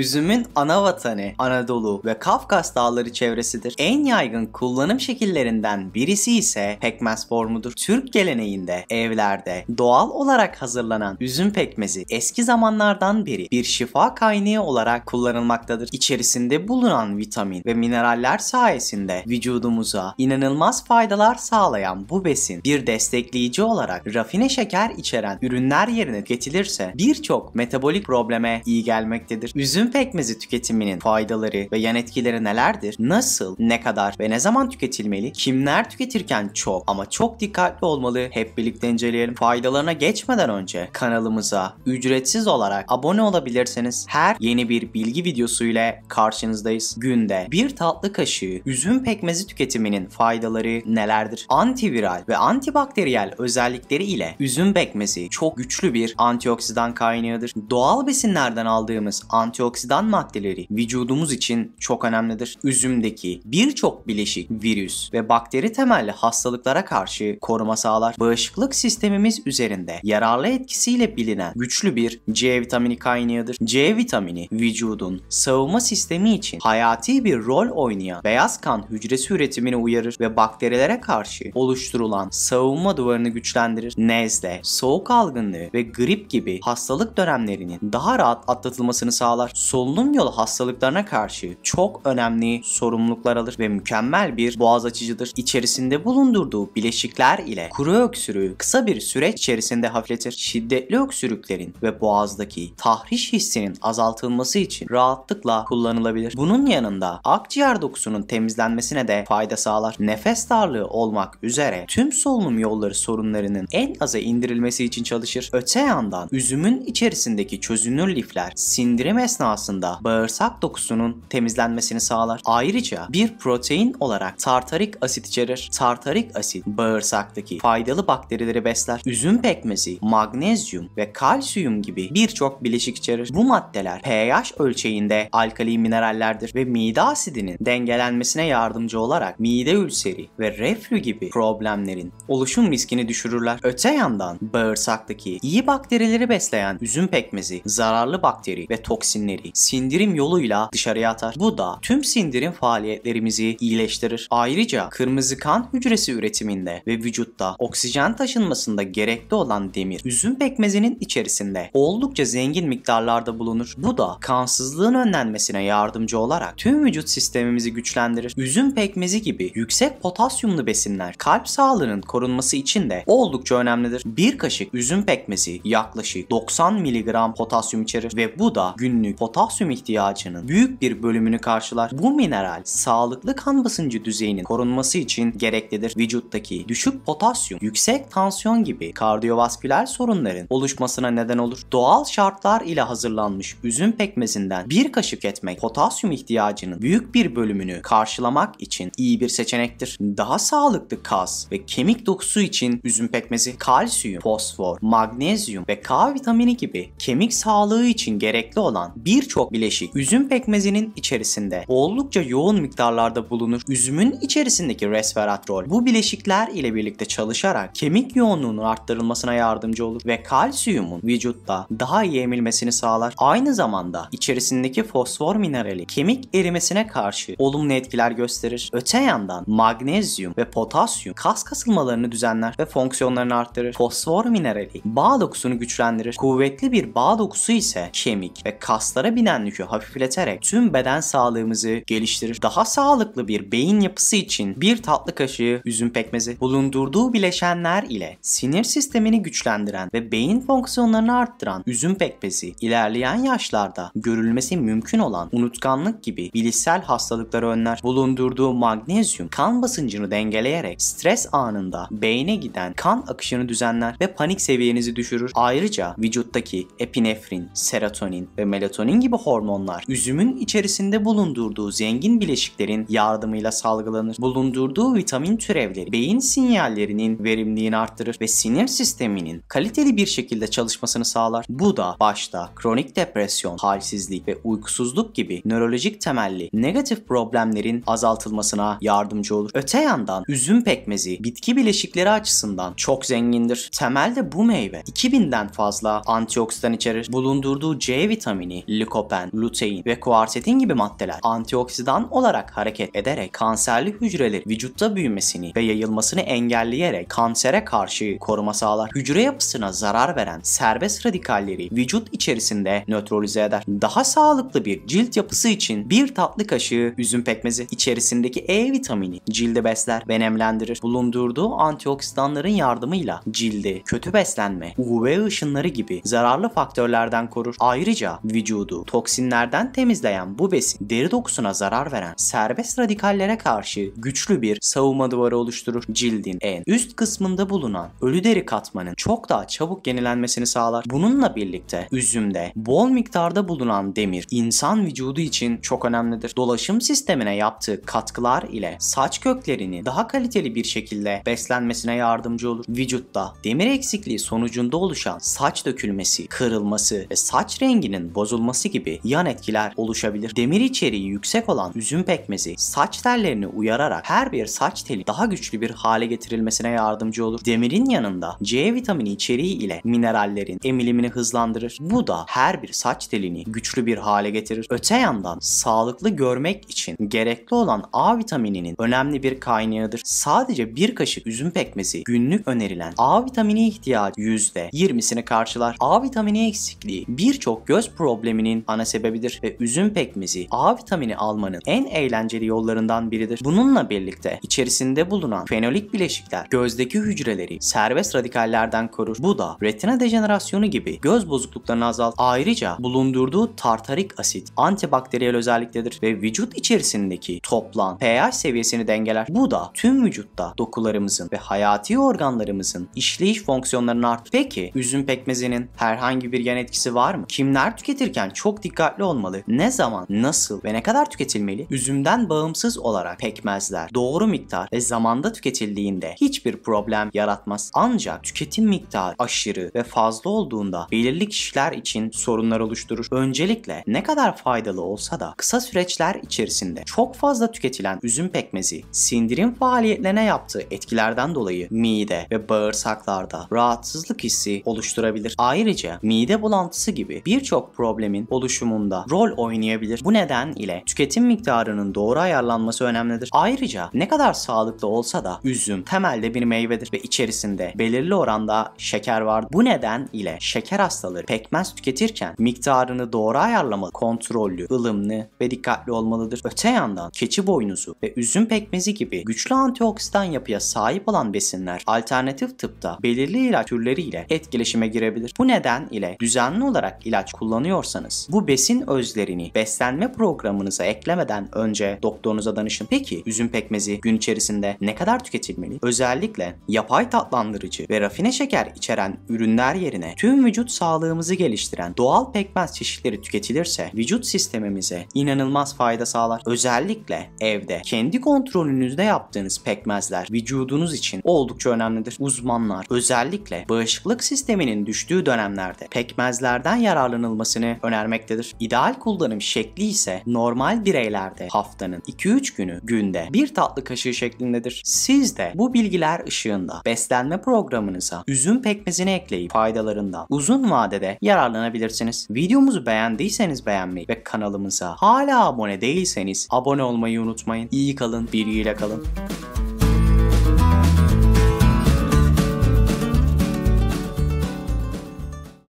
Üzümün ana vatanı Anadolu ve Kafkas dağları çevresidir. En yaygın kullanım şekillerinden birisi ise pekmez formudur. Türk geleneğinde evlerde doğal olarak hazırlanan üzüm pekmezi eski zamanlardan beri bir şifa kaynağı olarak kullanılmaktadır. İçerisinde bulunan vitamin ve mineraller sayesinde vücudumuza inanılmaz faydalar sağlayan bu besin bir destekleyici olarak rafine şeker içeren ürünler yerine getirilirse birçok metabolik probleme iyi gelmektedir. Üzüm Süt pekmezi tüketiminin faydaları ve yan etkileri nelerdir? Nasıl, ne kadar ve ne zaman tüketilmeli? Kimler tüketirken çok ama çok dikkatli olmalı? Hep birlikte inceleyelim. Faydalarına geçmeden önce kanalımıza ücretsiz olarak abone olabilirseniz her yeni bir bilgi videosu ile karşınızdayız. Günde bir tatlı kaşığı üzüm pekmezi tüketiminin faydaları nelerdir? Antiviral ve antibakteriyel özellikleri ile üzüm pekmezi çok güçlü bir antioksidan kaynağıdır. Doğal besinlerden aldığımız antioksidan antioksidan maddeleri vücudumuz için çok önemlidir. Üzümdeki birçok bileşik virüs ve bakteri temelli hastalıklara karşı koruma sağlar. Bağışıklık sistemimiz üzerinde yararlı etkisiyle bilinen güçlü bir C vitamini kaynağıdır. C vitamini vücudun savunma sistemi için hayati bir rol oynayan beyaz kan hücresi üretimini uyarır ve bakterilere karşı oluşturulan savunma duvarını güçlendirir. Nezle, soğuk algınlığı ve grip gibi hastalık dönemlerinin daha rahat atlatılmasını sağlar solunum yolu hastalıklarına karşı çok önemli sorumluluklar alır ve mükemmel bir boğaz açıcıdır. İçerisinde bulundurduğu bileşikler ile kuru öksürüğü kısa bir süreç içerisinde hafifletir. Şiddetli öksürüklerin ve boğazdaki tahriş hissinin azaltılması için rahatlıkla kullanılabilir. Bunun yanında akciğer dokusunun temizlenmesine de fayda sağlar. Nefes darlığı olmak üzere tüm solunum yolları sorunlarının en aza indirilmesi için çalışır. Öte yandan üzümün içerisindeki çözünür lifler sindirim esnasında aşamasında bağırsak dokusunun temizlenmesini sağlar. Ayrıca bir protein olarak tartarik asit içerir. Tartarik asit bağırsaktaki faydalı bakterileri besler. Üzüm pekmezi, magnezyum ve kalsiyum gibi birçok bileşik içerir. Bu maddeler pH ölçeğinde alkali minerallerdir ve mide asidinin dengelenmesine yardımcı olarak mide ülseri ve reflü gibi problemlerin oluşum riskini düşürürler. Öte yandan bağırsaktaki iyi bakterileri besleyen üzüm pekmezi zararlı bakteri ve toksinleri maddeleri sindirim yoluyla dışarıya atar. Bu da tüm sindirim faaliyetlerimizi iyileştirir. Ayrıca kırmızı kan hücresi üretiminde ve vücutta oksijen taşınmasında gerekli olan demir üzüm pekmezinin içerisinde oldukça zengin miktarlarda bulunur. Bu da kansızlığın önlenmesine yardımcı olarak tüm vücut sistemimizi güçlendirir. Üzüm pekmezi gibi yüksek potasyumlu besinler kalp sağlığının korunması için de oldukça önemlidir. Bir kaşık üzüm pekmezi yaklaşık 90 mg potasyum içerir ve bu da günlük potasyum potasyum ihtiyacının büyük bir bölümünü karşılar. Bu mineral sağlıklı kan basıncı düzeyinin korunması için gereklidir. Vücuttaki düşük potasyum, yüksek tansiyon gibi kardiyovasküler sorunların oluşmasına neden olur. Doğal şartlar ile hazırlanmış üzüm pekmezinden bir kaşık etmek potasyum ihtiyacının büyük bir bölümünü karşılamak için iyi bir seçenektir. Daha sağlıklı kas ve kemik dokusu için üzüm pekmezi kalsiyum, fosfor, magnezyum ve K vitamini gibi kemik sağlığı için gerekli olan bir birçok bileşik üzüm pekmezinin içerisinde oldukça yoğun miktarlarda bulunur. Üzümün içerisindeki resveratrol bu bileşikler ile birlikte çalışarak kemik yoğunluğunun arttırılmasına yardımcı olur ve kalsiyumun vücutta daha iyi emilmesini sağlar. Aynı zamanda içerisindeki fosfor minerali kemik erimesine karşı olumlu etkiler gösterir. Öte yandan magnezyum ve potasyum kas kasılmalarını düzenler ve fonksiyonlarını arttırır. Fosfor minerali bağ dokusunu güçlendirir. Kuvvetli bir bağ dokusu ise kemik ve kaslara bunlara binen yükü hafifleterek tüm beden sağlığımızı geliştirir. Daha sağlıklı bir beyin yapısı için bir tatlı kaşığı üzüm pekmezi bulundurduğu bileşenler ile sinir sistemini güçlendiren ve beyin fonksiyonlarını arttıran üzüm pekmezi ilerleyen yaşlarda görülmesi mümkün olan unutkanlık gibi bilişsel hastalıkları önler. Bulundurduğu magnezyum kan basıncını dengeleyerek stres anında beyne giden kan akışını düzenler ve panik seviyenizi düşürür. Ayrıca vücuttaki epinefrin, serotonin ve melatonin gibi hormonlar üzümün içerisinde bulundurduğu zengin bileşiklerin yardımıyla salgılanır. Bulundurduğu vitamin türevleri beyin sinyallerinin verimliliğini arttırır ve sinir sisteminin kaliteli bir şekilde çalışmasını sağlar. Bu da başta kronik depresyon, halsizlik ve uykusuzluk gibi nörolojik temelli negatif problemlerin azaltılmasına yardımcı olur. Öte yandan üzüm pekmezi bitki bileşikleri açısından çok zengindir. Temelde bu meyve 2000'den fazla antioksidan içerir. Bulundurduğu C vitamini, likopen, lutein ve kuarsetin gibi maddeler antioksidan olarak hareket ederek kanserli hücreleri vücutta büyümesini ve yayılmasını engelleyerek kansere karşı koruma sağlar. Hücre yapısına zarar veren serbest radikalleri vücut içerisinde nötrolize eder. Daha sağlıklı bir cilt yapısı için bir tatlı kaşığı üzüm pekmezi içerisindeki E vitamini cildi besler ve nemlendirir. Bulundurduğu antioksidanların yardımıyla cildi, kötü beslenme, UV ışınları gibi zararlı faktörlerden korur. Ayrıca vücudu dokusu toksinlerden temizleyen bu besin deri dokusuna zarar veren serbest radikallere karşı güçlü bir savunma duvarı oluşturur. Cildin en üst kısmında bulunan ölü deri katmanın çok daha çabuk yenilenmesini sağlar. Bununla birlikte üzümde bol miktarda bulunan demir insan vücudu için çok önemlidir. Dolaşım sistemine yaptığı katkılar ile saç köklerini daha kaliteli bir şekilde beslenmesine yardımcı olur. Vücutta demir eksikliği sonucunda oluşan saç dökülmesi, kırılması ve saç renginin bozulması gibi yan etkiler oluşabilir. Demir içeriği yüksek olan üzüm pekmezi saç tellerini uyararak her bir saç teli daha güçlü bir hale getirilmesine yardımcı olur. Demirin yanında C vitamini içeriği ile minerallerin emilimini hızlandırır. Bu da her bir saç telini güçlü bir hale getirir. Öte yandan sağlıklı görmek için gerekli olan A vitamininin önemli bir kaynağıdır. Sadece bir kaşık üzüm pekmezi günlük önerilen A vitamini ihtiyacı %20'sini karşılar. A vitamini eksikliği birçok göz problemini etmenin ana sebebidir ve üzüm pekmezi A vitamini almanın en eğlenceli yollarından biridir. Bununla birlikte içerisinde bulunan fenolik bileşikler gözdeki hücreleri serbest radikallerden korur. Bu da retina dejenerasyonu gibi göz bozukluklarını azalt. Ayrıca bulundurduğu tartarik asit antibakteriyel özelliktedir ve vücut içerisindeki toplam pH seviyesini dengeler. Bu da tüm vücutta dokularımızın ve hayati organlarımızın işleyiş fonksiyonlarını artır. Peki üzüm pekmezinin herhangi bir yan etkisi var mı? Kimler tüketirken çok dikkatli olmalı. Ne zaman, nasıl ve ne kadar tüketilmeli? Üzümden bağımsız olarak pekmezler doğru miktar ve zamanda tüketildiğinde hiçbir problem yaratmaz. Ancak tüketim miktarı aşırı ve fazla olduğunda belirli kişiler için sorunlar oluşturur. Öncelikle ne kadar faydalı olsa da kısa süreçler içerisinde çok fazla tüketilen üzüm pekmezi sindirim faaliyetlerine yaptığı etkilerden dolayı mide ve bağırsaklarda rahatsızlık hissi oluşturabilir. Ayrıca mide bulantısı gibi birçok problemin oluşumunda rol oynayabilir. Bu neden ile tüketim miktarının doğru ayarlanması önemlidir. Ayrıca ne kadar sağlıklı olsa da üzüm temelde bir meyvedir ve içerisinde belirli oranda şeker var. Bu neden ile şeker hastaları pekmez tüketirken miktarını doğru ayarlamalı, kontrollü, ılımlı ve dikkatli olmalıdır. Öte yandan keçi boynuzu ve üzüm pekmezi gibi güçlü antioksidan yapıya sahip olan besinler alternatif tıpta belirli ilaç türleriyle etkileşime girebilir. Bu neden ile düzenli olarak ilaç kullanıyorsanız bu besin özlerini beslenme programınıza eklemeden önce doktorunuza danışın. Peki üzüm pekmezi gün içerisinde ne kadar tüketilmeli? Özellikle yapay tatlandırıcı ve rafine şeker içeren ürünler yerine tüm vücut sağlığımızı geliştiren doğal pekmez çeşitleri tüketilirse vücut sistemimize inanılmaz fayda sağlar. Özellikle evde kendi kontrolünüzde yaptığınız pekmezler vücudunuz için oldukça önemlidir. Uzmanlar özellikle bağışıklık sisteminin düştüğü dönemlerde pekmezlerden yararlanılmasını önermektedir vermektedir. İdeal kullanım şekli ise normal bireylerde haftanın 2-3 günü günde bir tatlı kaşığı şeklindedir. Siz de bu bilgiler ışığında beslenme programınıza üzüm pekmezini ekleyip faydalarından uzun vadede yararlanabilirsiniz. Videomuzu beğendiyseniz beğenmeyi ve kanalımıza hala abone değilseniz abone olmayı unutmayın. İyi kalın, bilgiyle kalın.